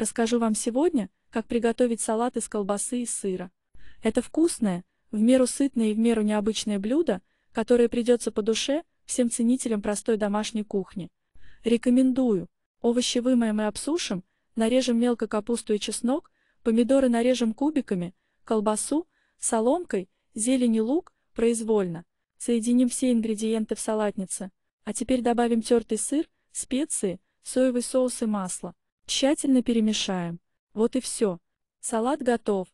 Расскажу вам сегодня, как приготовить салат из колбасы и сыра. Это вкусное, в меру сытное и в меру необычное блюдо, которое придется по душе всем ценителям простой домашней кухни. Рекомендую. Овощи вымоем и обсушим, нарежем мелко капусту и чеснок, помидоры нарежем кубиками, колбасу, соломкой, зелень и лук, произвольно. Соединим все ингредиенты в салатнице. А теперь добавим тертый сыр, специи, соевый соус и масло. Тщательно перемешаем. Вот и все. Салат готов.